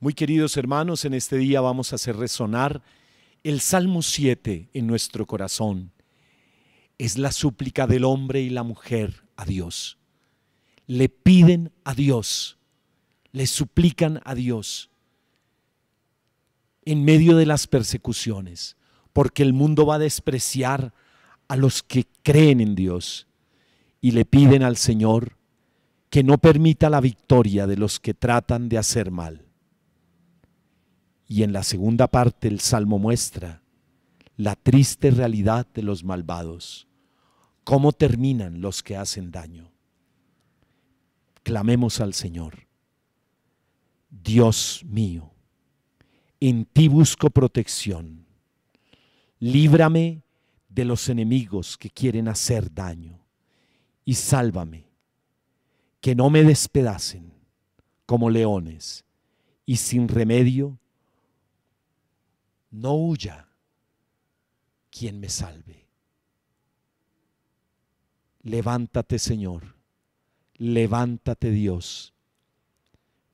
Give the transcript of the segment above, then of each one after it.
Muy queridos hermanos, en este día vamos a hacer resonar el Salmo 7 en nuestro corazón. Es la súplica del hombre y la mujer a Dios. Le piden a Dios, le suplican a Dios en medio de las persecuciones, porque el mundo va a despreciar a los que creen en Dios y le piden al Señor que no permita la victoria de los que tratan de hacer mal. Y en la segunda parte el Salmo muestra la triste realidad de los malvados, cómo terminan los que hacen daño. Clamemos al Señor, Dios mío, en ti busco protección, líbrame de los enemigos que quieren hacer daño y sálvame, que no me despedacen como leones y sin remedio no huya quien me salve. Levántate Señor, levántate Dios,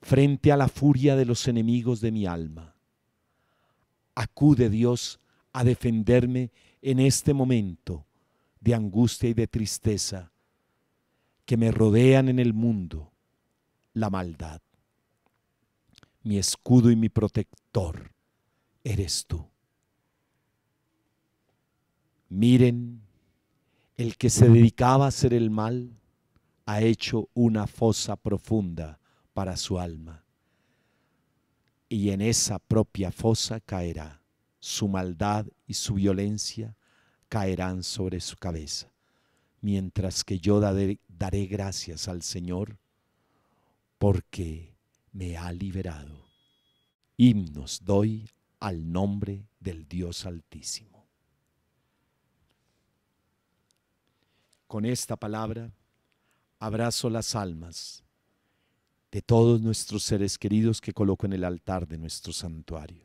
frente a la furia de los enemigos de mi alma. Acude Dios a defenderme en este momento de angustia y de tristeza que me rodean en el mundo, la maldad, mi escudo y mi protector eres tú. Miren, el que se dedicaba a hacer el mal ha hecho una fosa profunda para su alma. Y en esa propia fosa caerá. Su maldad y su violencia caerán sobre su cabeza. Mientras que yo daré, gracias al Señor porque me ha liberado. Himnos doy al nombre del Dios Altísimo. Con esta palabra abrazo las almas de todos nuestros seres queridos que coloco en el altar de nuestro santuario.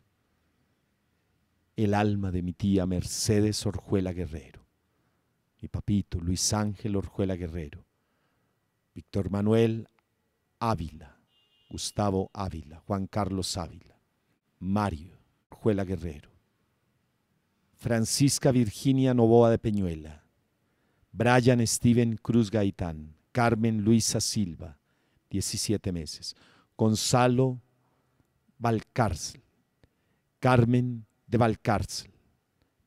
El alma de mi tía Mercedes Orjuela Guerrero, mi papito Luis Ángel Orjuela Guerrero, Víctor Manuel Ávila, Gustavo Ávila, Juan Carlos Ávila, Mario, Juela Guerrero, Francisca Virginia Novoa de Peñuela, Brian Steven Cruz Gaitán, Carmen Luisa Silva, 17 meses, Gonzalo Valcárcel, Carmen de Valcárcel,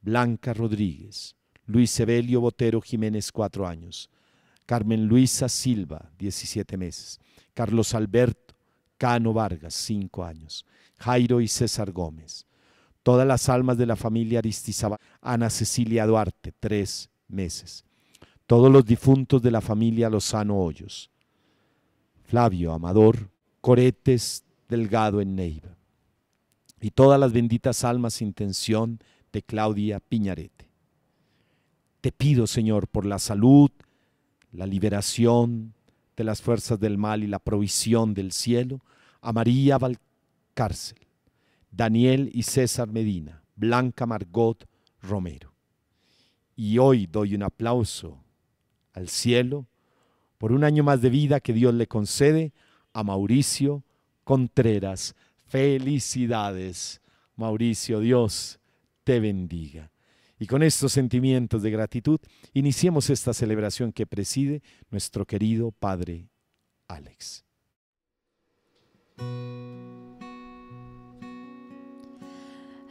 Blanca Rodríguez, Luis Evelio Botero Jiménez, 4 años, Carmen Luisa Silva, 17 meses, Carlos Alberto Cano Vargas, 5 años, Jairo y César Gómez, Todas las almas de la familia Aristizábal. Ana Cecilia Duarte, tres meses. Todos los difuntos de la familia Lozano Hoyos. Flavio Amador, Coretes Delgado en Neiva. Y todas las benditas almas intención de Claudia Piñarete. Te pido, Señor, por la salud, la liberación de las fuerzas del mal y la provisión del cielo, a María Valcárcel Daniel y César Medina, Blanca Margot Romero. Y hoy doy un aplauso al cielo por un año más de vida que Dios le concede a Mauricio Contreras. Felicidades, Mauricio. Dios te bendiga. Y con estos sentimientos de gratitud, iniciemos esta celebración que preside nuestro querido Padre Alex.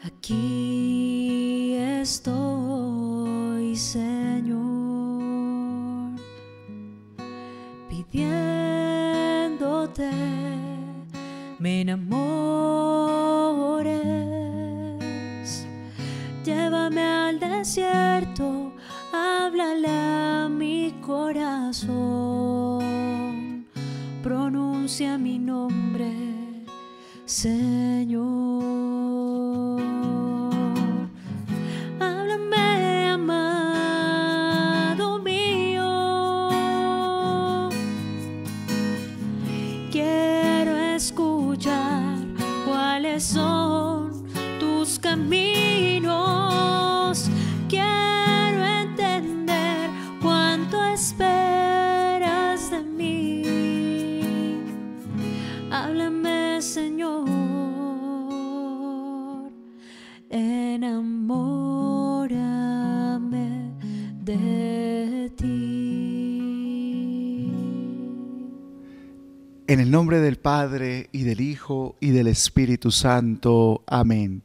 Aquí estoy, Señor, pidiéndote, me enamores, llévame al desierto, háblale a mi corazón, pronuncia mi nombre, Señor. nombre del Padre y del Hijo y del Espíritu Santo. Amén.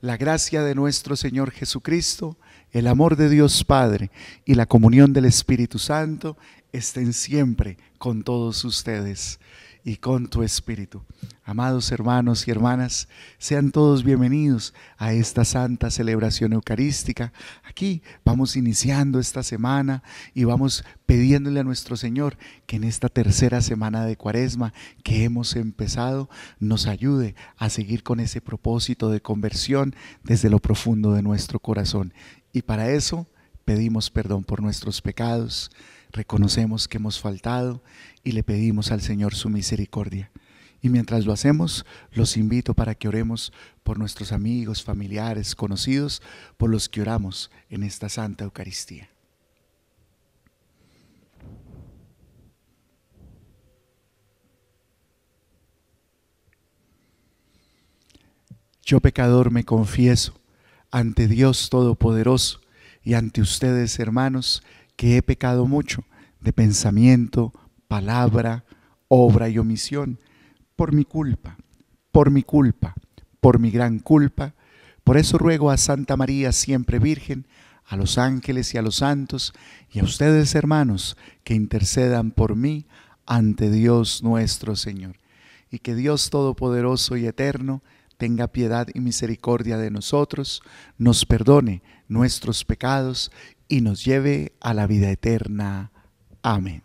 La gracia de nuestro Señor Jesucristo, el amor de Dios Padre y la comunión del Espíritu Santo estén siempre con todos ustedes y con tu espíritu. Amados hermanos y hermanas, sean todos bienvenidos a esta santa celebración eucarística. Aquí vamos iniciando esta semana y vamos pidiéndole a nuestro Señor que en esta tercera semana de cuaresma que hemos empezado nos ayude a seguir con ese propósito de conversión desde lo profundo de nuestro corazón. Y para eso pedimos perdón por nuestros pecados reconocemos que hemos faltado y le pedimos al Señor su misericordia. Y mientras lo hacemos, los invito para que oremos por nuestros amigos, familiares, conocidos, por los que oramos en esta Santa Eucaristía. Yo pecador me confieso ante Dios Todopoderoso y ante ustedes, hermanos, que he pecado mucho de pensamiento, palabra, obra y omisión, por mi culpa, por mi culpa, por mi gran culpa. Por eso ruego a Santa María, siempre Virgen, a los ángeles y a los santos, y a ustedes hermanos, que intercedan por mí ante Dios nuestro Señor. Y que Dios Todopoderoso y Eterno tenga piedad y misericordia de nosotros, nos perdone nuestros pecados y nos lleve a la vida eterna. Amén.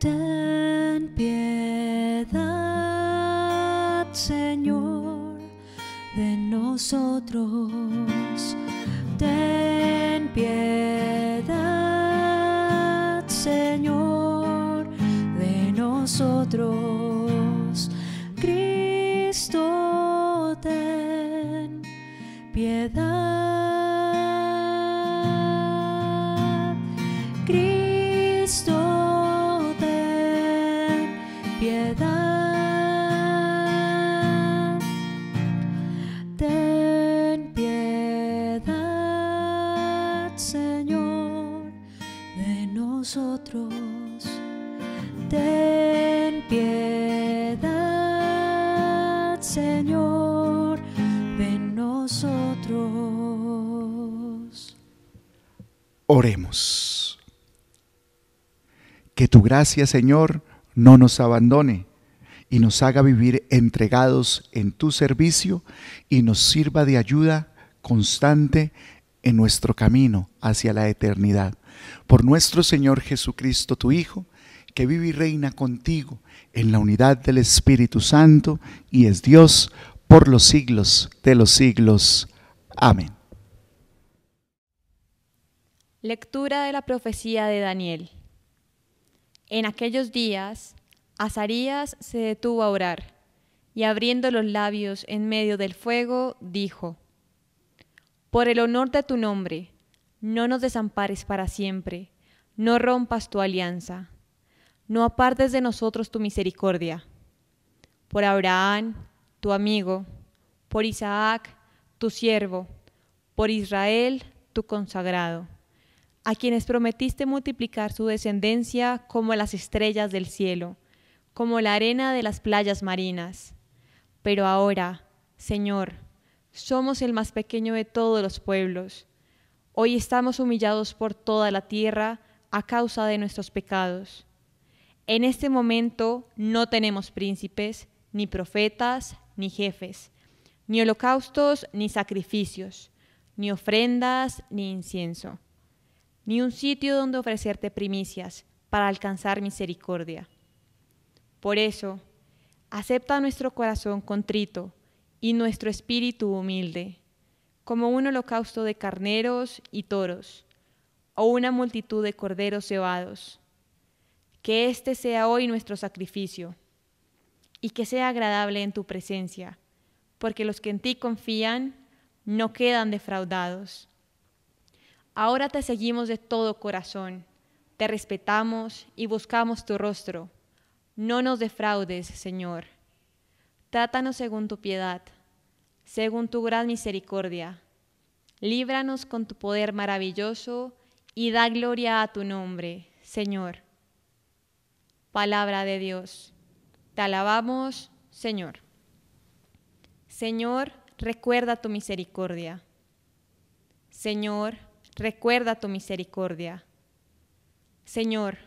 Ten piedad, Señor, de nosotros. Ten piedad, Señor, de nosotros. Cristo, ten piedad. Oremos. Que tu gracia, Señor, no nos abandone y nos haga vivir entregados en tu servicio y nos sirva de ayuda constante en nuestro camino hacia la eternidad. Por nuestro Señor Jesucristo, tu Hijo, que vive y reina contigo en la unidad del Espíritu Santo y es Dios por los siglos de los siglos. Amén. Lectura de la profecía de Daniel. En aquellos días, Azarías se detuvo a orar, y abriendo los labios en medio del fuego, dijo, Por el honor de tu nombre, no nos desampares para siempre, no rompas tu alianza, no apartes de nosotros tu misericordia. Por Abraham, tu amigo, por Isaac, tu siervo, por Israel, tu consagrado a quienes prometiste multiplicar su descendencia como las estrellas del cielo, como la arena de las playas marinas. Pero ahora, Señor, somos el más pequeño de todos los pueblos. Hoy estamos humillados por toda la tierra a causa de nuestros pecados. En este momento no tenemos príncipes, ni profetas, ni jefes, ni holocaustos, ni sacrificios, ni ofrendas, ni incienso ni un sitio donde ofrecerte primicias para alcanzar misericordia. Por eso, acepta nuestro corazón contrito y nuestro espíritu humilde, como un holocausto de carneros y toros, o una multitud de corderos cebados. Que este sea hoy nuestro sacrificio, y que sea agradable en tu presencia, porque los que en ti confían no quedan defraudados. Ahora te seguimos de todo corazón, te respetamos y buscamos tu rostro. No nos defraudes, Señor. Trátanos según tu piedad, según tu gran misericordia. Líbranos con tu poder maravilloso y da gloria a tu nombre, Señor. Palabra de Dios. Te alabamos, Señor. Señor, recuerda tu misericordia. Señor, recuerda tu misericordia. Señor,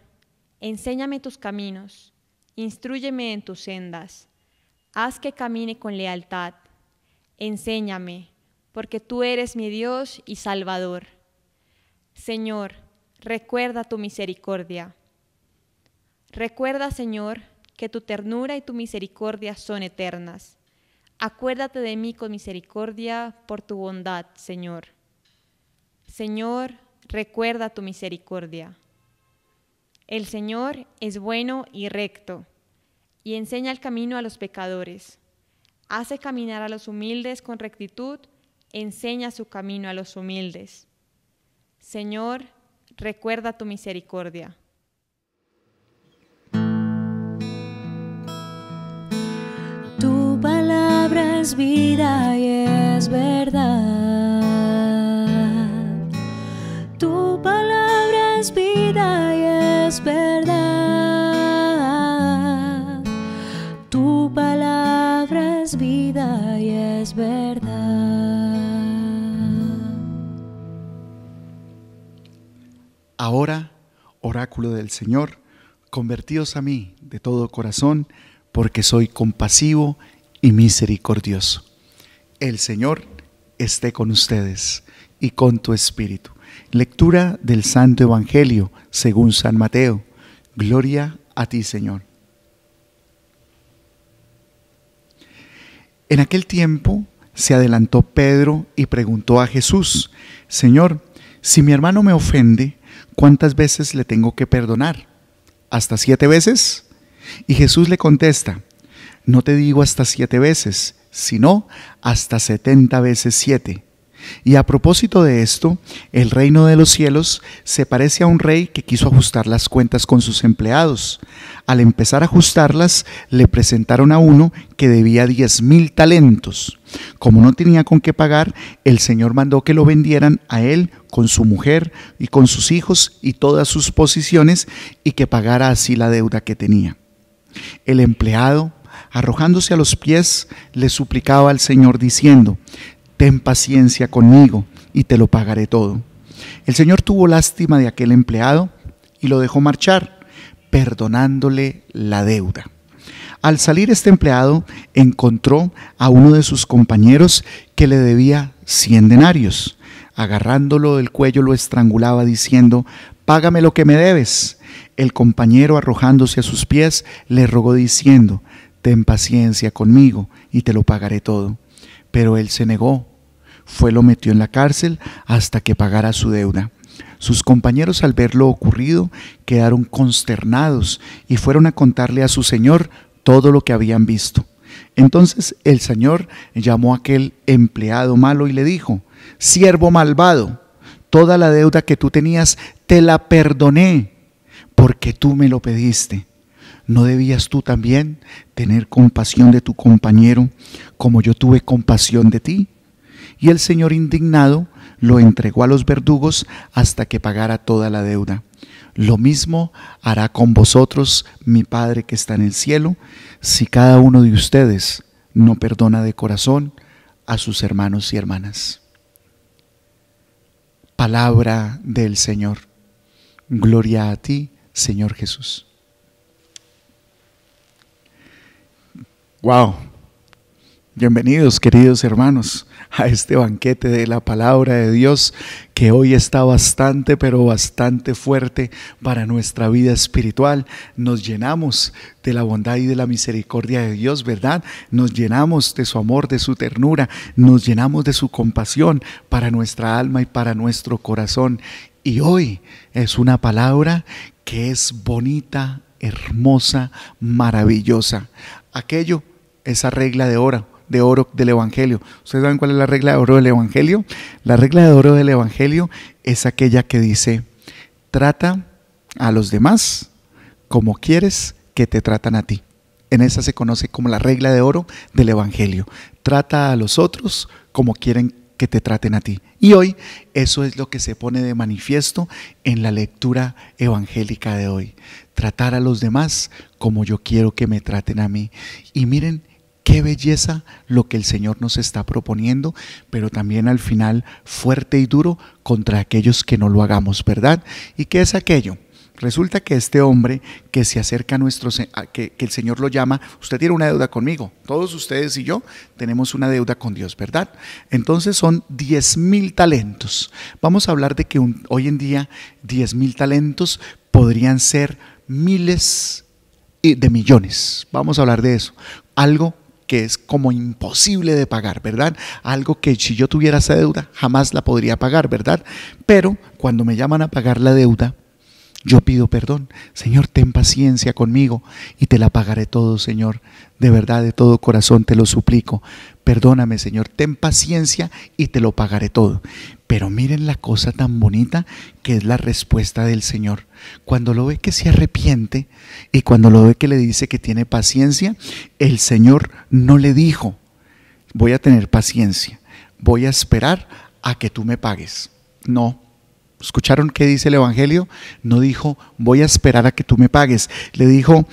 enséñame tus caminos, instruyeme en tus sendas, haz que camine con lealtad, enséñame, porque tú eres mi Dios y Salvador. Señor, recuerda tu misericordia. Recuerda, Señor, que tu ternura y tu misericordia son eternas. Acuérdate de mí con misericordia por tu bondad, Señor. Señor, recuerda tu misericordia. El Señor es bueno y recto, y enseña el camino a los pecadores. Hace caminar a los humildes con rectitud, enseña su camino a los humildes. Señor, recuerda tu misericordia. Tu palabra es vida y es verdad. es vida y es verdad. Tu palabra es vida y es verdad. Ahora, oráculo del Señor, convertíos a mí de todo corazón, porque soy compasivo y misericordioso. El Señor esté con ustedes y con tu espíritu Lectura del Santo Evangelio según San Mateo. Gloria a ti, Señor. En aquel tiempo se adelantó Pedro y preguntó a Jesús, Señor, si mi hermano me ofende, ¿cuántas veces le tengo que perdonar? ¿Hasta siete veces? Y Jesús le contesta, no te digo hasta siete veces, sino hasta setenta veces siete. Y a propósito de esto, el reino de los cielos se parece a un rey que quiso ajustar las cuentas con sus empleados. Al empezar a ajustarlas, le presentaron a uno que debía diez mil talentos. Como no tenía con qué pagar, el Señor mandó que lo vendieran a él con su mujer y con sus hijos y todas sus posiciones y que pagara así la deuda que tenía. El empleado arrojándose a los pies, le suplicaba al Señor diciendo, ten paciencia conmigo y te lo pagaré todo. El Señor tuvo lástima de aquel empleado y lo dejó marchar, perdonándole la deuda. Al salir este empleado encontró a uno de sus compañeros que le debía cien denarios. Agarrándolo del cuello lo estrangulaba diciendo, Págame lo que me debes. El compañero arrojándose a sus pies le rogó diciendo, Ten paciencia conmigo y te lo pagaré todo. Pero él se negó fue lo metió en la cárcel hasta que pagara su deuda. Sus compañeros al ver lo ocurrido quedaron consternados y fueron a contarle a su señor todo lo que habían visto. Entonces el señor llamó a aquel empleado malo y le dijo, siervo malvado, toda la deuda que tú tenías te la perdoné porque tú me lo pediste. ¿No debías tú también tener compasión de tu compañero como yo tuve compasión de ti? y el Señor indignado lo entregó a los verdugos hasta que pagara toda la deuda. Lo mismo hará con vosotros mi Padre que está en el cielo, si cada uno de ustedes no perdona de corazón a sus hermanos y hermanas. Palabra del Señor. Gloria a ti, Señor Jesús. Wow, Bienvenidos queridos hermanos a este banquete de la palabra de Dios que hoy está bastante pero bastante fuerte para nuestra vida espiritual. Nos llenamos de la bondad y de la misericordia de Dios, ¿verdad? Nos llenamos de su amor, de su ternura, nos llenamos de su compasión para nuestra alma y para nuestro corazón. Y hoy es una palabra que es bonita, hermosa, maravillosa. Aquello, esa regla de oro de oro del Evangelio. ¿Ustedes saben cuál es la regla de oro del Evangelio? La regla de oro del Evangelio es aquella que dice, trata a los demás como quieres que te tratan a ti. En esa se conoce como la regla de oro del Evangelio. Trata a los otros como quieren que te traten a ti. Y hoy eso es lo que se pone de manifiesto en la lectura evangélica de hoy. Tratar a los demás como yo quiero que me traten a mí. Y miren Qué belleza lo que el Señor nos está proponiendo, pero también al final fuerte y duro contra aquellos que no lo hagamos, ¿verdad? ¿Y qué es aquello? Resulta que este hombre que se acerca a nuestro, que, que, el Señor lo llama, usted tiene una deuda conmigo, todos ustedes y yo tenemos una deuda con Dios, ¿verdad? Entonces son 10 mil talentos. Vamos a hablar de que hoy en día 10 mil talentos podrían ser miles de millones. Vamos a hablar de eso. Algo que es como imposible de pagar, ¿verdad? Algo que si yo tuviera esa deuda jamás la podría pagar, ¿verdad? Pero cuando me llaman a pagar la deuda, yo pido perdón. Señor, ten paciencia conmigo y te la pagaré todo, Señor. De verdad, de todo corazón te lo suplico. Perdóname, Señor. Ten paciencia y te lo pagaré todo. Pero miren la cosa tan bonita que es la respuesta del Señor. Cuando lo ve que se arrepiente y cuando lo ve que le dice que tiene paciencia, el Señor no le dijo, voy a tener paciencia, voy a esperar a que tú me pagues. No. ¿Escucharon qué dice el Evangelio? No dijo, voy a esperar a que tú me pagues. Le dijo,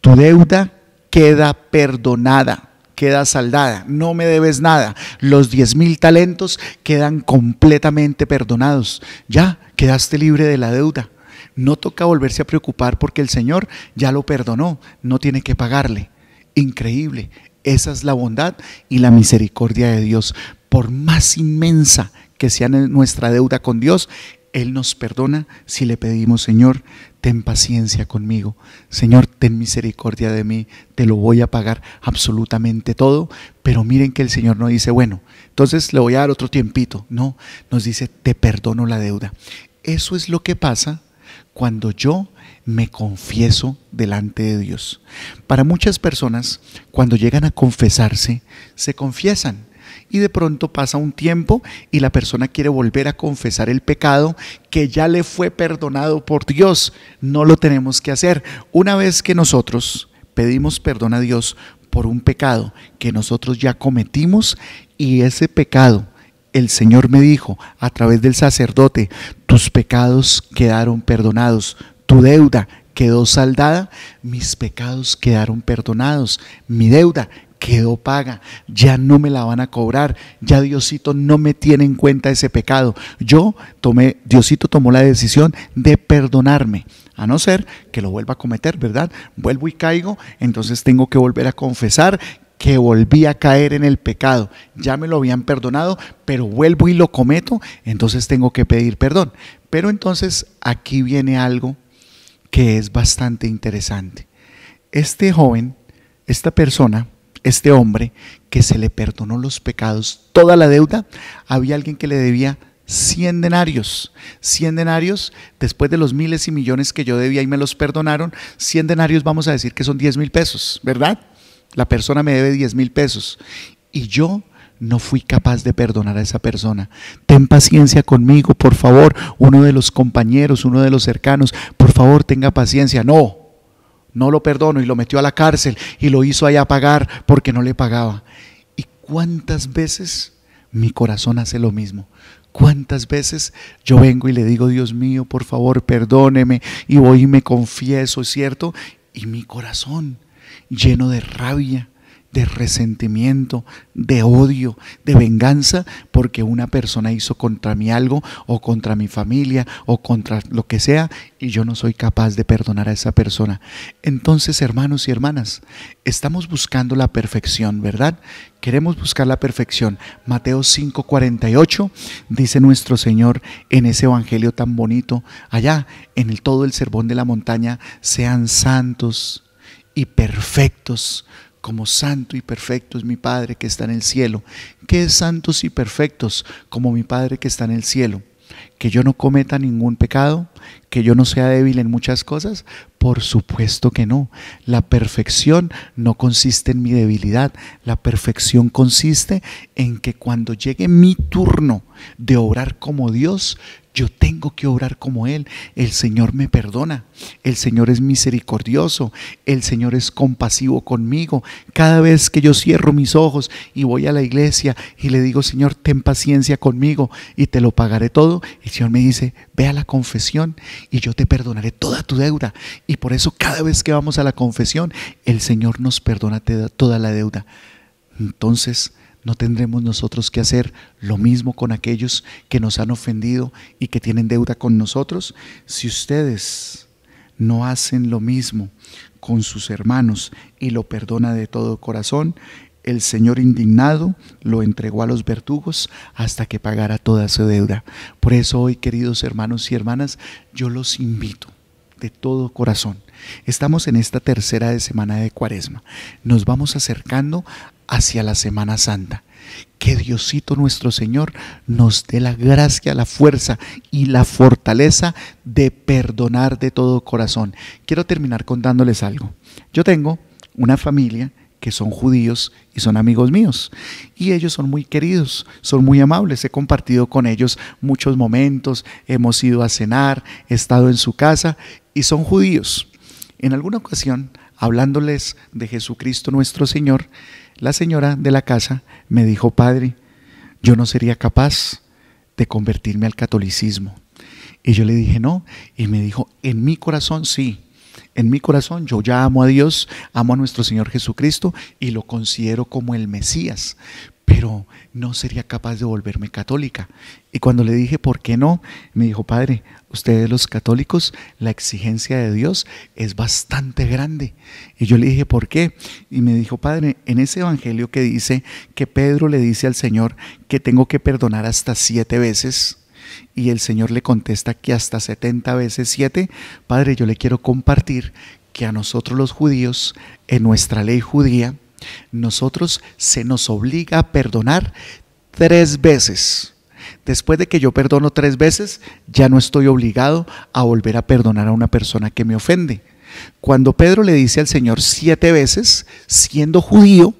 tu deuda queda perdonada queda saldada, no me debes nada. Los diez mil talentos quedan completamente perdonados. Ya quedaste libre de la deuda. No toca volverse a preocupar porque el Señor ya lo perdonó, no tiene que pagarle. Increíble. Esa es la bondad y la misericordia de Dios. Por más inmensa que sea nuestra deuda con Dios, Él nos perdona si le pedimos, Señor, ten paciencia conmigo, Señor, ten misericordia de mí, te lo voy a pagar absolutamente todo, pero miren que el Señor no dice, bueno, entonces le voy a dar otro tiempito, no, nos dice, te perdono la deuda. Eso es lo que pasa cuando yo me confieso delante de Dios. Para muchas personas, cuando llegan a confesarse, se confiesan y de pronto pasa un tiempo y la persona quiere volver a confesar el pecado que ya le fue perdonado por Dios. No lo tenemos que hacer. Una vez que nosotros pedimos perdón a Dios por un pecado que nosotros ya cometimos y ese pecado el Señor me dijo a través del sacerdote, tus pecados quedaron perdonados, tu deuda quedó saldada, mis pecados quedaron perdonados, mi deuda quedó paga, ya no me la van a cobrar, ya Diosito no me tiene en cuenta ese pecado. Yo tomé, Diosito tomó la decisión de perdonarme, a no ser que lo vuelva a cometer, ¿verdad? Vuelvo y caigo, entonces tengo que volver a confesar que volví a caer en el pecado. Ya me lo habían perdonado, pero vuelvo y lo cometo, entonces tengo que pedir perdón. Pero entonces aquí viene algo que es bastante interesante. Este joven, esta persona, este hombre que se le perdonó los pecados, toda la deuda, había alguien que le debía 100 denarios. 100 denarios, después de los miles y millones que yo debía y me los perdonaron, 100 denarios vamos a decir que son 10 mil pesos, ¿verdad? La persona me debe 10 mil pesos. Y yo no fui capaz de perdonar a esa persona. Ten paciencia conmigo, por favor, uno de los compañeros, uno de los cercanos, por favor, tenga paciencia. No, no lo perdono y lo metió a la cárcel y lo hizo allá pagar porque no le pagaba. ¿Y cuántas veces mi corazón hace lo mismo? ¿Cuántas veces yo vengo y le digo, Dios mío, por favor, perdóneme? Y voy y me confieso, ¿cierto? Y mi corazón lleno de rabia, de resentimiento, de odio, de venganza, porque una persona hizo contra mí algo o contra mi familia o contra lo que sea y yo no soy capaz de perdonar a esa persona. Entonces, hermanos y hermanas, estamos buscando la perfección, ¿verdad? Queremos buscar la perfección. Mateo 5:48 dice nuestro Señor en ese evangelio tan bonito, allá en el todo el sermón de la montaña, sean santos y perfectos como santo y perfecto es mi Padre que está en el cielo. ¿Qué es santos y perfectos como mi Padre que está en el cielo? Que yo no cometa ningún pecado, que yo no sea débil en muchas cosas. Por supuesto que no. La perfección no consiste en mi debilidad. La perfección consiste en que cuando llegue mi turno de obrar como Dios, yo tengo que obrar como Él. El Señor me perdona. El Señor es misericordioso. El Señor es compasivo conmigo. Cada vez que yo cierro mis ojos y voy a la iglesia y le digo, Señor, ten paciencia conmigo y te lo pagaré todo, el Señor me dice, ve a la confesión y yo te perdonaré toda tu deuda. Y por eso cada vez que vamos a la confesión, el Señor nos perdona toda la deuda. Entonces, ¿no tendremos nosotros que hacer lo mismo con aquellos que nos han ofendido y que tienen deuda con nosotros? Si ustedes no hacen lo mismo con sus hermanos y lo perdona de todo corazón, el Señor indignado lo entregó a los verdugos hasta que pagara toda su deuda. Por eso hoy, queridos hermanos y hermanas, yo los invito de todo corazón. Estamos en esta tercera de semana de Cuaresma. Nos vamos acercando hacia la Semana Santa. Que Diosito nuestro Señor nos dé la gracia, la fuerza y la fortaleza de perdonar de todo corazón. Quiero terminar contándoles algo. Yo tengo una familia que son judíos y son amigos míos. Y ellos son muy queridos, son muy amables. He compartido con ellos muchos momentos, hemos ido a cenar, he estado en su casa y son judíos. En alguna ocasión, hablándoles de Jesucristo nuestro Señor, la señora de la casa me dijo, padre, yo no sería capaz de convertirme al catolicismo. Y yo le dije, no. Y me dijo, en mi corazón sí. En mi corazón yo ya amo a Dios, amo a nuestro Señor Jesucristo y lo considero como el Mesías pero no sería capaz de volverme católica. Y cuando le dije, ¿por qué no? Me dijo, padre, ustedes los católicos, la exigencia de Dios es bastante grande. Y yo le dije, ¿por qué? Y me dijo, padre, en ese evangelio que dice que Pedro le dice al Señor que tengo que perdonar hasta siete veces, y el Señor le contesta que hasta 70 veces siete, Padre, yo le quiero compartir que a nosotros los judíos, en nuestra ley judía, nosotros se nos obliga a perdonar tres veces. Después de que yo perdono tres veces, ya no estoy obligado a volver a perdonar a una persona que me ofende. Cuando Pedro le dice al Señor siete veces, siendo judío,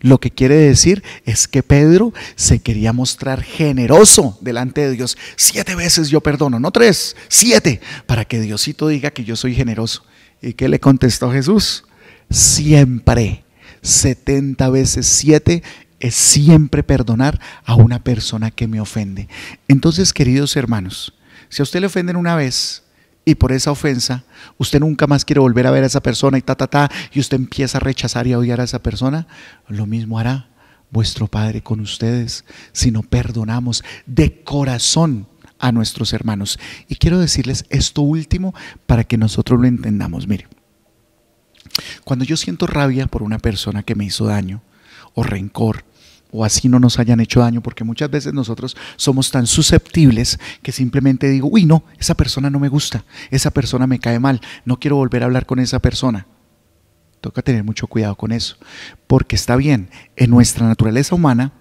lo que quiere decir es que Pedro se quería mostrar generoso delante de Dios. Siete veces yo perdono, no tres, siete, para que Diosito diga que yo soy generoso. ¿Y qué le contestó Jesús? Siempre 70 veces 7 es siempre perdonar a una persona que me ofende. Entonces, queridos hermanos, si a usted le ofenden una vez, y por esa ofensa usted nunca más quiere volver a ver a esa persona y ta, ta, ta, y usted empieza a rechazar y a odiar a esa persona, lo mismo hará vuestro Padre con ustedes si no perdonamos de corazón a nuestros hermanos. Y quiero decirles esto último para que nosotros lo entendamos. Mire, cuando yo siento rabia por una persona que me hizo daño o rencor, o así no nos hayan hecho daño, porque muchas veces nosotros somos tan susceptibles que simplemente digo, uy, no, esa persona no me gusta, esa persona me cae mal, no quiero volver a hablar con esa persona. Toca tener mucho cuidado con eso, porque está bien, en nuestra naturaleza humana,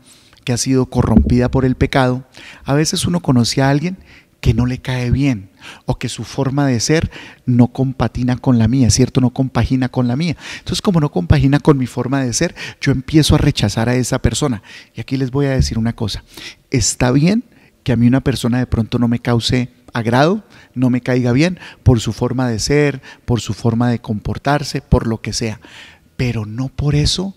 que ha sido corrompida por el pecado, a veces uno conoce a alguien que no le cae bien o que su forma de ser no compatina con la mía, ¿cierto? No compagina con la mía. Entonces, como no compagina con mi forma de ser, yo empiezo a rechazar a esa persona. Y aquí les voy a decir una cosa. Está bien que a mí una persona de pronto no me cause agrado, no me caiga bien por su forma de ser, por su forma de comportarse, por lo que sea. Pero no por eso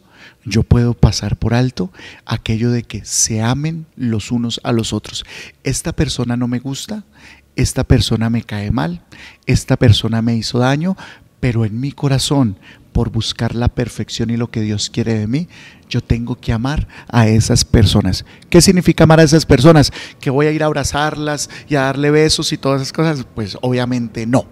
yo puedo pasar por alto aquello de que se amen los unos a los otros. Esta persona no me gusta, esta persona me cae mal, esta persona me hizo daño, pero en mi corazón, por buscar la perfección y lo que Dios quiere de mí, yo tengo que amar a esas personas. ¿Qué significa amar a esas personas? ¿Que voy a ir a abrazarlas y a darle besos y todas esas cosas? Pues obviamente no.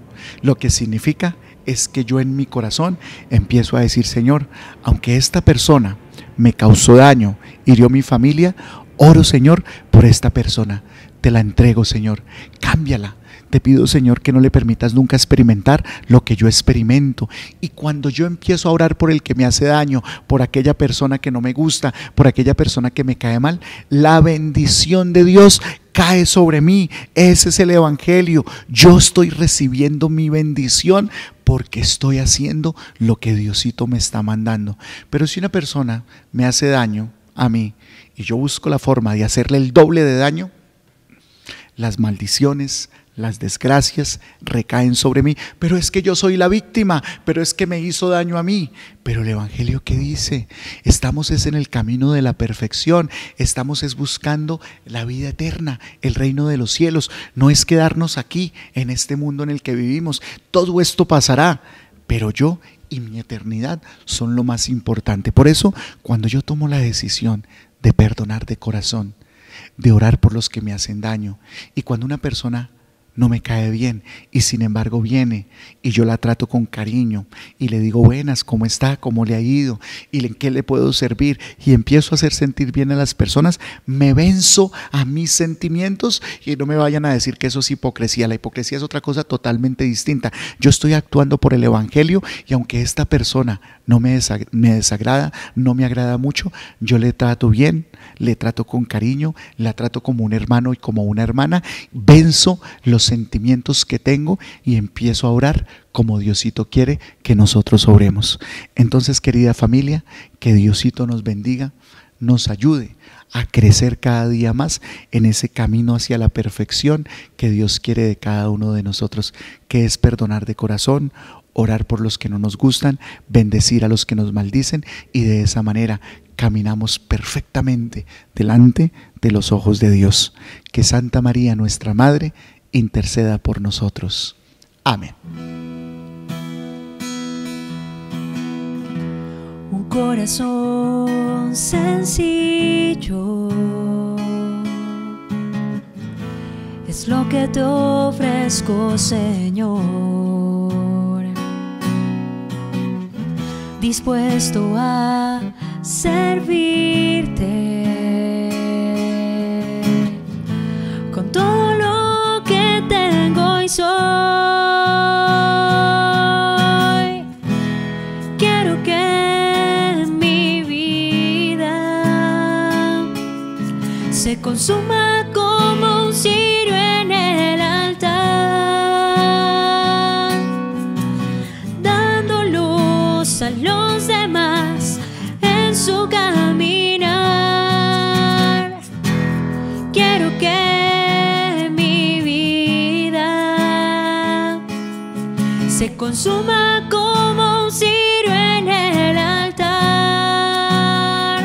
Lo que significa es que yo en mi corazón empiezo a decir, Señor, aunque esta persona me causó daño, hirió mi familia, oro, Señor, por esta persona. Te la entrego, Señor. Cámbiala. Te pido, Señor, que no le permitas nunca experimentar lo que yo experimento. Y cuando yo empiezo a orar por el que me hace daño, por aquella persona que no me gusta, por aquella persona que me cae mal, la bendición de Dios cae sobre mí. Ese es el Evangelio. Yo estoy recibiendo mi bendición porque estoy haciendo lo que Diosito me está mandando. Pero si una persona me hace daño a mí y yo busco la forma de hacerle el doble de daño, las maldiciones, las desgracias recaen sobre mí, pero es que yo soy la víctima, pero es que me hizo daño a mí. Pero el Evangelio que dice, estamos es en el camino de la perfección, estamos es buscando la vida eterna, el reino de los cielos, no es quedarnos aquí, en este mundo en el que vivimos, todo esto pasará, pero yo y mi eternidad son lo más importante. Por eso, cuando yo tomo la decisión de perdonar de corazón, de orar por los que me hacen daño, y cuando una persona no me cae bien y sin embargo viene y yo la trato con cariño y le digo, buenas, ¿cómo está? ¿Cómo le ha ido? ¿Y en qué le puedo servir? Y empiezo a hacer sentir bien a las personas, me venzo a mis sentimientos y no me vayan a decir que eso es hipocresía. La hipocresía es otra cosa totalmente distinta. Yo estoy actuando por el Evangelio y aunque esta persona no me, me desagrada, no me agrada mucho, yo le trato bien, le trato con cariño, la trato como un hermano y como una hermana, venzo los sentimientos que tengo y empiezo a orar como Diosito quiere que nosotros obremos. Entonces, querida familia, que Diosito nos bendiga, nos ayude a crecer cada día más en ese camino hacia la perfección que Dios quiere de cada uno de nosotros, que es perdonar de corazón, orar por los que no nos gustan, bendecir a los que nos maldicen y de esa manera caminamos perfectamente delante de los ojos de Dios. Que Santa María, nuestra Madre, interceda por nosotros. Amén. Un corazón sencillo es lo que te ofrezco, Señor. Dispuesto a servirte con todo lo que tengo y soy. Quiero que mi vida se consuma. consuma como un cirio en el altar,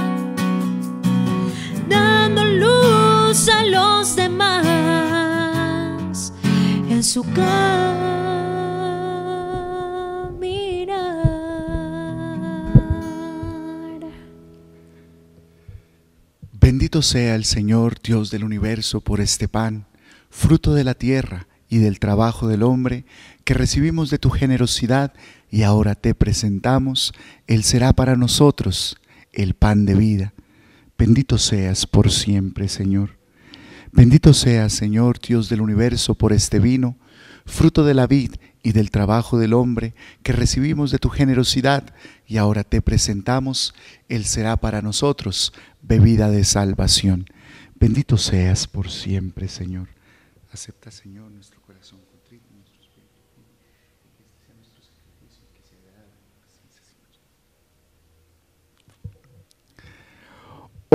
dando luz a los demás en su caminar. Bendito sea el Señor Dios del universo por este pan, fruto de la tierra y del trabajo del hombre que recibimos de tu generosidad y ahora te presentamos, Él será para nosotros el pan de vida. Bendito seas por siempre, Señor. Bendito seas, Señor, Dios del universo, por este vino, fruto de la vid y del trabajo del hombre que recibimos de tu generosidad y ahora te presentamos, Él será para nosotros bebida de salvación. Bendito seas por siempre, Señor. Acepta, Señor, nuestro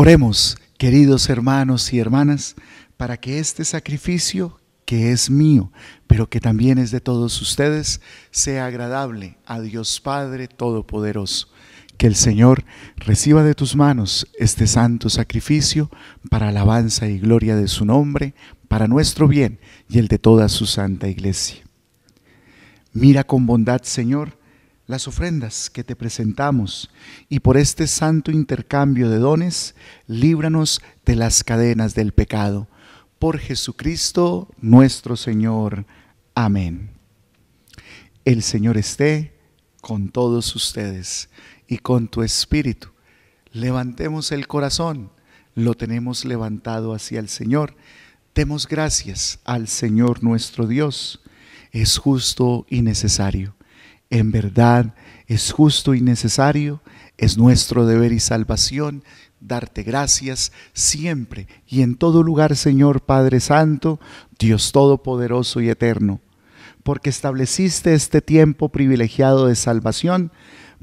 Oremos, queridos hermanos y hermanas, para que este sacrificio, que es mío, pero que también es de todos ustedes, sea agradable a Dios Padre Todopoderoso. Que el Señor reciba de tus manos este santo sacrificio para alabanza y gloria de su nombre, para nuestro bien y el de toda su santa iglesia. Mira con bondad, Señor, las ofrendas que te presentamos y por este santo intercambio de dones, líbranos de las cadenas del pecado. Por Jesucristo nuestro Señor. Amén. El Señor esté con todos ustedes y con tu espíritu. Levantemos el corazón, lo tenemos levantado hacia el Señor. Demos gracias al Señor nuestro Dios. Es justo y necesario en verdad es justo y necesario, es nuestro deber y salvación darte gracias siempre y en todo lugar, Señor Padre Santo, Dios Todopoderoso y Eterno, porque estableciste este tiempo privilegiado de salvación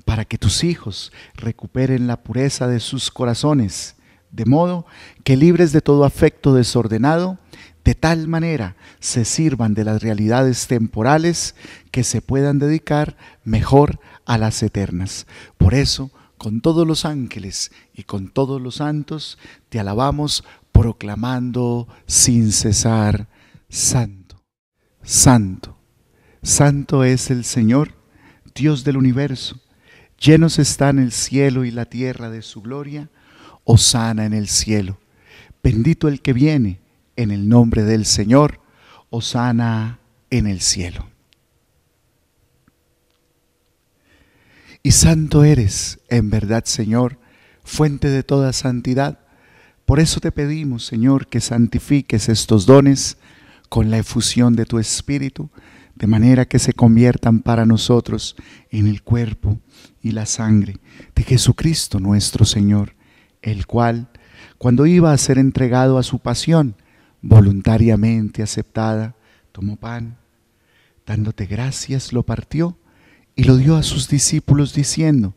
para que tus hijos recuperen la pureza de sus corazones, de modo que libres de todo afecto desordenado, de tal manera se sirvan de las realidades temporales que se puedan dedicar mejor a las eternas. Por eso, con todos los ángeles y con todos los santos, te alabamos proclamando sin cesar, Santo, Santo, Santo es el Señor, Dios del universo, llenos están el cielo y la tierra de su gloria, Osana en el cielo, bendito el que viene en el nombre del Señor, Osana en el cielo. Y santo eres, en verdad, Señor, fuente de toda santidad. Por eso te pedimos, Señor, que santifiques estos dones con la efusión de tu Espíritu, de manera que se conviertan para nosotros en el cuerpo y la sangre de Jesucristo nuestro Señor, el cual, cuando iba a ser entregado a su pasión, voluntariamente aceptada, tomó pan, dándote gracias, lo partió y lo dio a sus discípulos diciendo,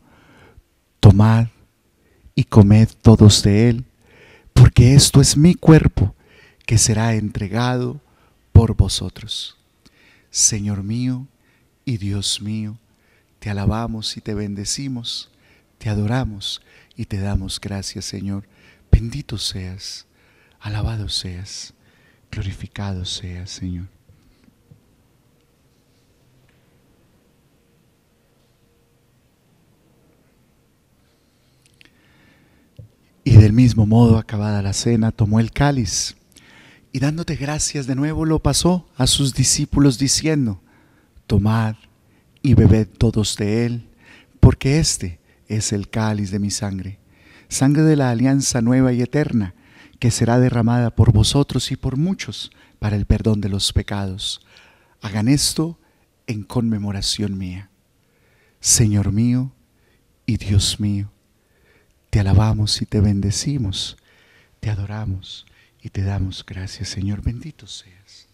tomad y comed todos de él, porque esto es mi cuerpo que será entregado por vosotros. Señor mío y Dios mío, te alabamos y te bendecimos, te adoramos y te damos gracias, Señor. Bendito seas, alabado seas. Glorificado sea, Señor. Y del mismo modo, acabada la cena, tomó el cáliz y dándote gracias de nuevo lo pasó a sus discípulos diciendo, tomad y bebed todos de él, porque este es el cáliz de mi sangre, sangre de la alianza nueva y eterna que será derramada por vosotros y por muchos para el perdón de los pecados. Hagan esto en conmemoración mía. Señor mío y Dios mío, te alabamos y te bendecimos, te adoramos y te damos gracias, Señor, bendito seas.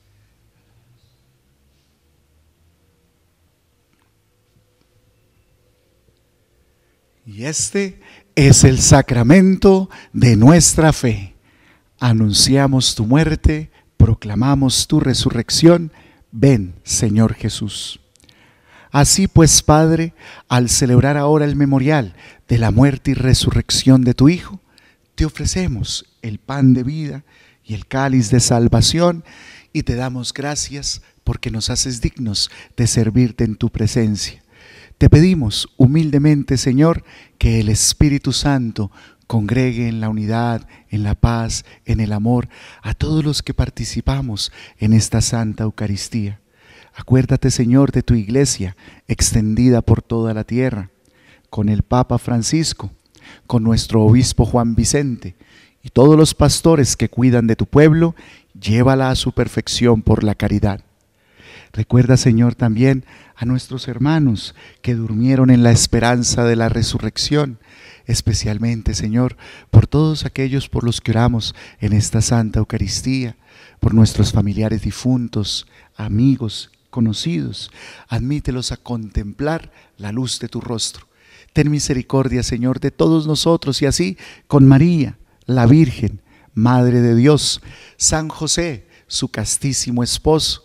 Y este es el sacramento de nuestra fe anunciamos tu muerte, proclamamos tu resurrección, ven Señor Jesús. Así pues, Padre, al celebrar ahora el memorial de la muerte y resurrección de tu Hijo, te ofrecemos el pan de vida y el cáliz de salvación y te damos gracias porque nos haces dignos de servirte en tu presencia. Te pedimos humildemente, Señor, que el Espíritu Santo congregue en la unidad, en la paz, en el amor, a todos los que participamos en esta Santa Eucaristía. Acuérdate, Señor, de tu iglesia extendida por toda la tierra, con el Papa Francisco, con nuestro obispo Juan Vicente y todos los pastores que cuidan de tu pueblo, llévala a su perfección por la caridad. Recuerda, Señor, también a nuestros hermanos que durmieron en la esperanza de la resurrección especialmente, Señor, por todos aquellos por los que oramos en esta Santa Eucaristía, por nuestros familiares difuntos, amigos, conocidos. Admítelos a contemplar la luz de tu rostro. Ten misericordia, Señor, de todos nosotros y así con María, la Virgen, Madre de Dios, San José, su castísimo esposo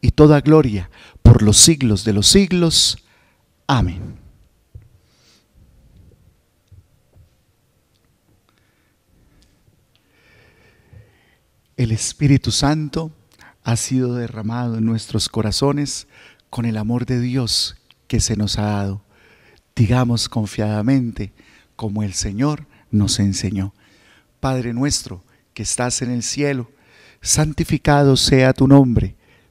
y toda gloria por los siglos de los siglos. Amén. El Espíritu Santo ha sido derramado en nuestros corazones con el amor de Dios que se nos ha dado. Digamos confiadamente, como el Señor nos enseñó. Padre nuestro que estás en el cielo, santificado sea tu nombre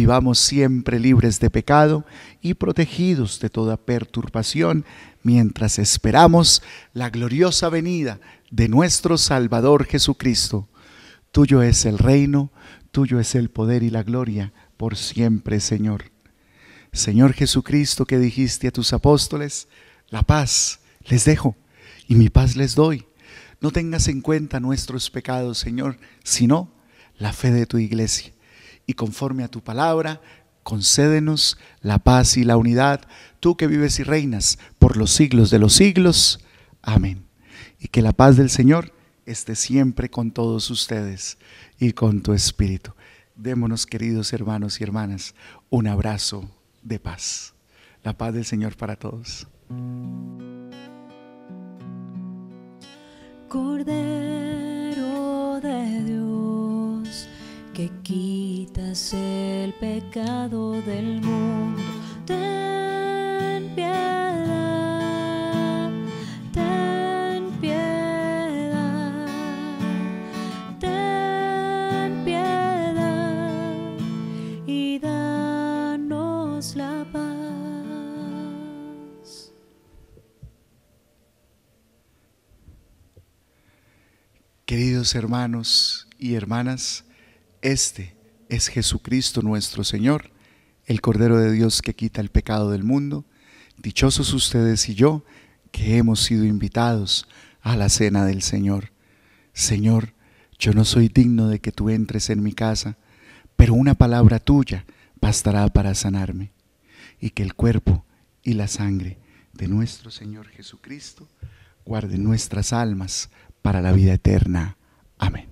vivamos siempre libres de pecado y protegidos de toda perturbación, mientras esperamos la gloriosa venida de nuestro Salvador Jesucristo. Tuyo es el reino, tuyo es el poder y la gloria por siempre, Señor. Señor Jesucristo, que dijiste a tus apóstoles, la paz les dejo y mi paz les doy. No tengas en cuenta nuestros pecados, Señor, sino la fe de tu iglesia y conforme a tu palabra, concédenos la paz y la unidad, tú que vives y reinas por los siglos de los siglos. Amén. Y que la paz del Señor esté siempre con todos ustedes y con tu espíritu. Démonos, queridos hermanos y hermanas, un abrazo de paz. La paz del Señor para todos. Cordero de Dios quitas el pecado del mundo. Ten piedad, ten piedad, ten piedad y danos la paz. Queridos hermanos y hermanas, este es Jesucristo nuestro Señor, el Cordero de Dios que quita el pecado del mundo. Dichosos ustedes y yo que hemos sido invitados a la cena del Señor. Señor, yo no soy digno de que tú entres en mi casa, pero una palabra tuya bastará para sanarme. Y que el cuerpo y la sangre de nuestro Señor Jesucristo guarden nuestras almas para la vida eterna. Amén.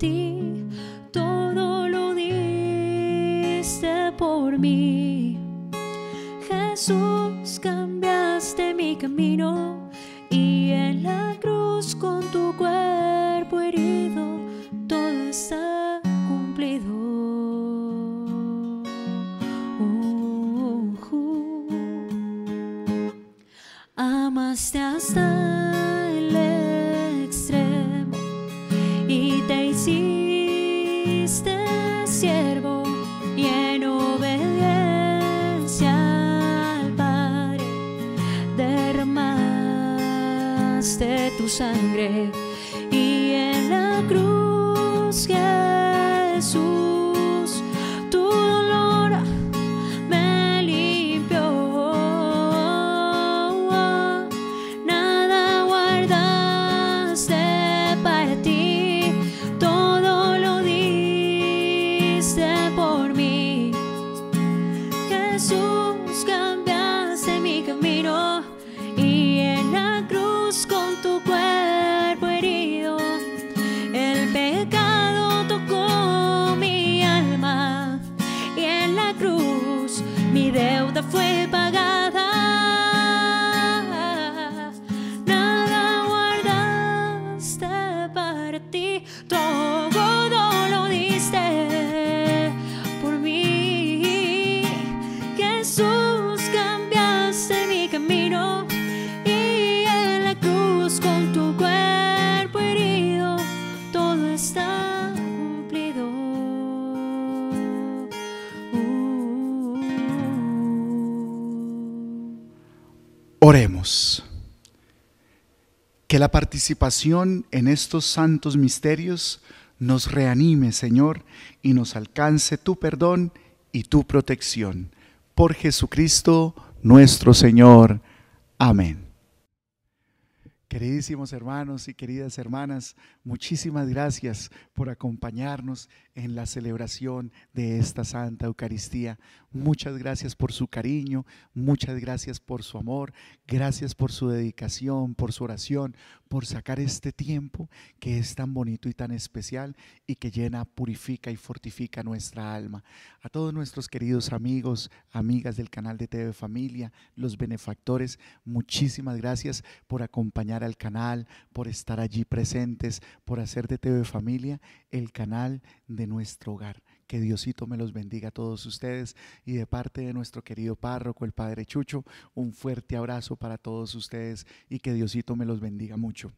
ti. Oremos. Que la participación en estos santos misterios nos reanime, Señor, y nos alcance tu perdón y tu protección. Por Jesucristo nuestro Señor. Amén. Queridísimos hermanos y queridas hermanas, muchísimas gracias por acompañarnos en la celebración de esta Santa Eucaristía. Muchas gracias por su cariño, muchas gracias por su amor, gracias por su dedicación, por su oración, por sacar este tiempo que es tan bonito y tan especial y que llena, purifica y fortifica nuestra alma. A todos nuestros queridos amigos, amigas del canal de TV Familia, los benefactores, muchísimas gracias por acompañar al canal, por estar allí presentes, por hacer de TV Familia el canal de nuestro hogar. Que Diosito me los bendiga a todos ustedes y de parte de nuestro querido párroco, el Padre Chucho, un fuerte abrazo para todos ustedes y que Diosito me los bendiga mucho.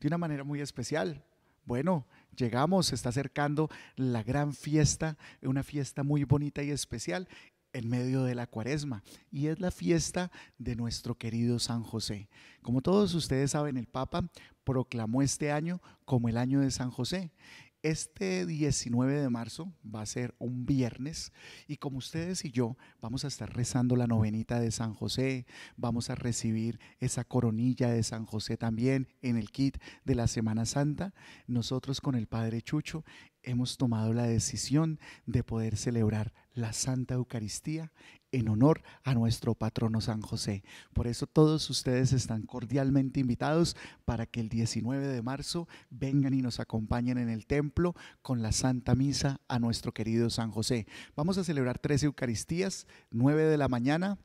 De una manera muy especial, bueno, llegamos, se está acercando la gran fiesta, una fiesta muy bonita y especial en medio de la cuaresma y es la fiesta de nuestro querido San José. Como todos ustedes saben, el Papa proclamó este año como el año de San José este 19 de marzo va a ser un viernes y como ustedes y yo vamos a estar rezando la novenita de San José, vamos a recibir esa coronilla de San José también en el kit de la Semana Santa. Nosotros con el Padre Chucho hemos tomado la decisión de poder celebrar la Santa Eucaristía en honor a nuestro patrono San José. Por eso todos ustedes están cordialmente invitados para que el 19 de marzo vengan y nos acompañen en el templo con la Santa Misa a nuestro querido San José. Vamos a celebrar tres Eucaristías, 9 de la mañana,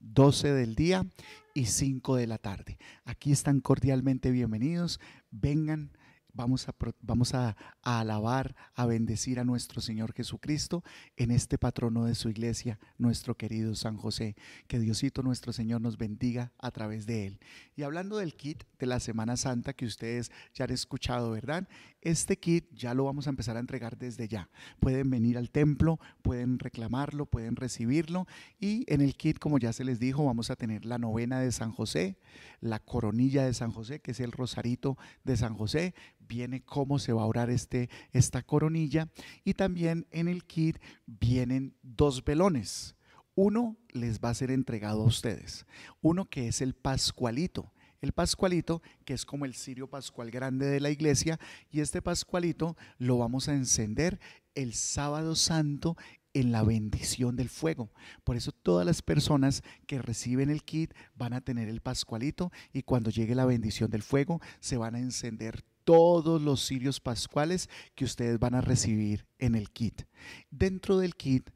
12 del día y 5 de la tarde. Aquí están cordialmente bienvenidos. Vengan, vamos, a, vamos a, alabar, a bendecir a nuestro Señor Jesucristo en este patrono de su iglesia, nuestro querido San José. Que Diosito nuestro Señor nos bendiga a través de él. Y hablando del kit de la Semana Santa que ustedes ya han escuchado, ¿verdad? Este kit ya lo vamos a empezar a entregar desde ya. Pueden venir al templo, pueden reclamarlo, pueden recibirlo. Y en el kit, como ya se les dijo, vamos a tener la novena de San José, la coronilla de San José, que es el rosarito de San José, viene cómo se va a orar este, esta coronilla y también en el kit vienen dos velones. Uno les va a ser entregado a ustedes, uno que es el pascualito. El pascualito, que es como el sirio pascual grande de la iglesia, y este pascualito lo vamos a encender el sábado santo en la bendición del fuego. Por eso todas las personas que reciben el kit van a tener el pascualito y cuando llegue la bendición del fuego se van a encender todos los cirios pascuales que ustedes van a recibir en el kit. Dentro del kit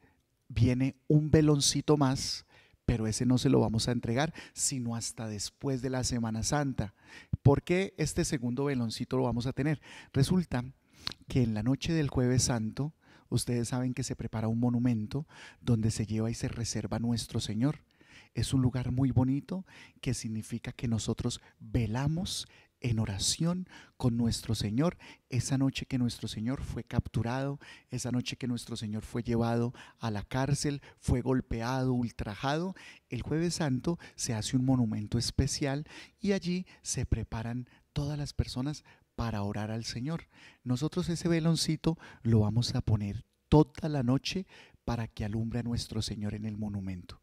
viene un veloncito más, pero ese no se lo vamos a entregar sino hasta después de la Semana Santa. ¿Por qué este segundo veloncito lo vamos a tener? Resulta que en la noche del jueves santo, ustedes saben que se prepara un monumento donde se lleva y se reserva nuestro Señor. Es un lugar muy bonito que significa que nosotros velamos en oración con nuestro Señor, esa noche que nuestro Señor fue capturado, esa noche que nuestro Señor fue llevado a la cárcel, fue golpeado, ultrajado, el jueves santo se hace un monumento especial y allí se preparan todas las personas para orar al Señor. Nosotros ese veloncito lo vamos a poner toda la noche para que alumbre a nuestro Señor en el monumento.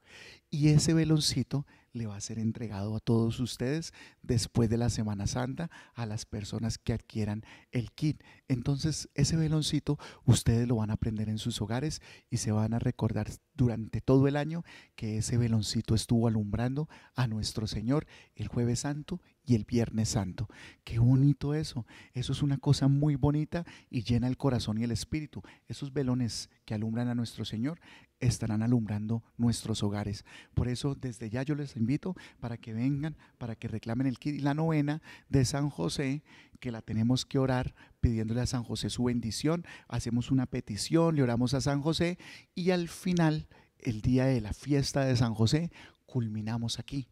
Y ese veloncito le va a ser entregado a todos ustedes después de la Semana Santa a las personas que adquieran el kit. Entonces, ese veloncito ustedes lo van a aprender en sus hogares y se van a recordar durante todo el año que ese veloncito estuvo alumbrando a nuestro Señor el jueves santo y el viernes santo. Qué bonito eso. Eso es una cosa muy bonita y llena el corazón y el espíritu. Esos velones que alumbran a nuestro Señor estarán alumbrando nuestros hogares. Por eso desde ya yo les invito para que vengan, para que reclamen el kit la novena de San José, que la tenemos que orar pidiéndole a San José su bendición, hacemos una petición, le oramos a San José y al final, el día de la fiesta de San José, culminamos aquí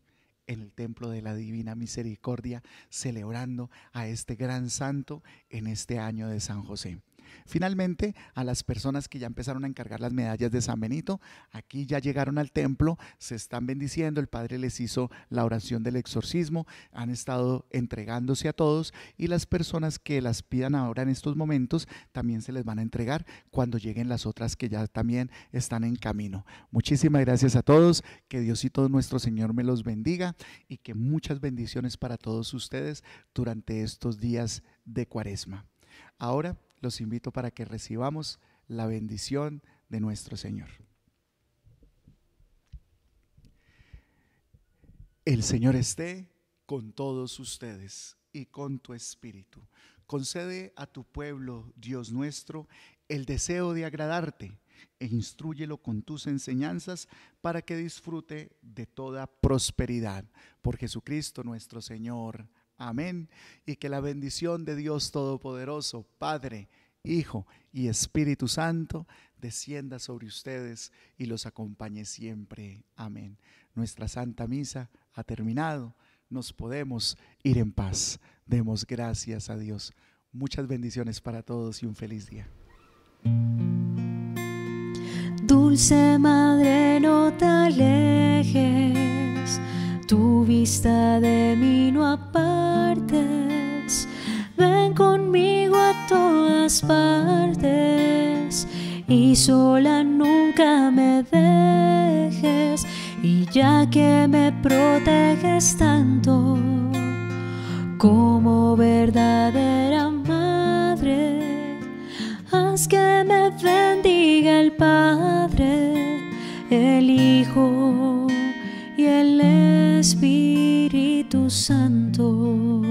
en el templo de la Divina Misericordia, celebrando a este gran santo en este año de San José. Finalmente, a las personas que ya empezaron a encargar las medallas de San Benito, aquí ya llegaron al templo, se están bendiciendo, el Padre les hizo la oración del exorcismo, han estado entregándose a todos y las personas que las pidan ahora en estos momentos también se les van a entregar cuando lleguen las otras que ya también están en camino. Muchísimas gracias a todos, que Dios y todo nuestro Señor me los bendiga y que muchas bendiciones para todos ustedes durante estos días de cuaresma. Ahora los invito para que recibamos la bendición de nuestro Señor. El Señor esté con todos ustedes y con tu espíritu. Concede a tu pueblo, Dios nuestro, el deseo de agradarte e instruyelo con tus enseñanzas para que disfrute de toda prosperidad. Por Jesucristo nuestro Señor. Amén. Y que la bendición de Dios Todopoderoso, Padre, Hijo y Espíritu Santo, descienda sobre ustedes y los acompañe siempre. Amén. Nuestra Santa Misa ha terminado. Nos podemos ir en paz. Demos gracias a Dios. Muchas bendiciones para todos y un feliz día. Dulce Madre, no te alejes tu vista de mí no apartes, ven conmigo a todas partes y sola nunca me dejes. Y ya que me proteges tanto como verdadera madre, haz que me bendiga el Padre, el Hijo y el Espíritu Santo.